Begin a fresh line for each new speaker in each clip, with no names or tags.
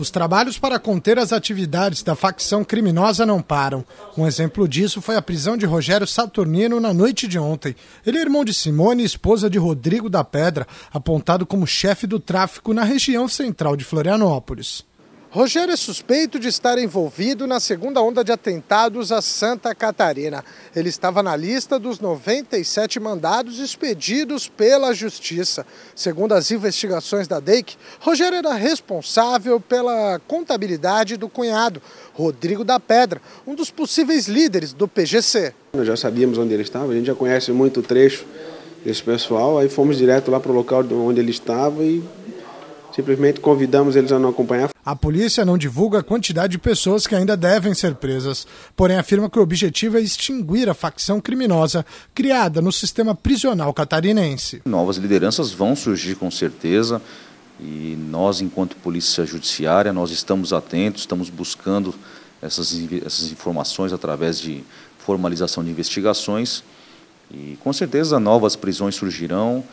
Os trabalhos para conter as atividades da facção criminosa não param. Um exemplo disso foi a prisão de Rogério Saturnino na noite de ontem. Ele é irmão de Simone, esposa de Rodrigo da Pedra, apontado como chefe do tráfico na região central de Florianópolis. Rogério é suspeito de estar envolvido na segunda onda de atentados a Santa Catarina. Ele estava na lista dos 97 mandados expedidos pela Justiça. Segundo as investigações da DEIC, Rogério era responsável pela contabilidade do cunhado, Rodrigo da Pedra, um dos possíveis
líderes do PGC. Nós já sabíamos onde ele estava, a gente já conhece muito o trecho desse pessoal, aí fomos direto lá para o local onde ele estava e Simplesmente convidamos eles a não acompanhar.
A polícia não divulga a quantidade de pessoas que ainda devem ser presas, porém afirma que o objetivo é extinguir a facção criminosa criada no sistema prisional catarinense.
Novas lideranças vão surgir com certeza e nós, enquanto polícia judiciária, nós estamos atentos, estamos buscando essas, essas informações através de formalização de investigações e com certeza novas prisões surgirão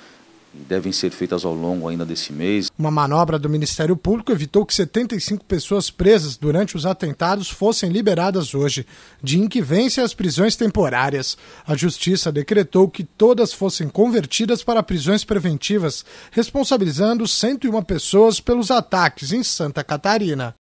devem ser feitas ao longo ainda desse mês.
Uma manobra do Ministério Público evitou que 75 pessoas presas durante os atentados fossem liberadas hoje, de em que vence as prisões temporárias. A Justiça decretou que todas fossem convertidas para prisões preventivas, responsabilizando 101 pessoas pelos ataques em Santa Catarina.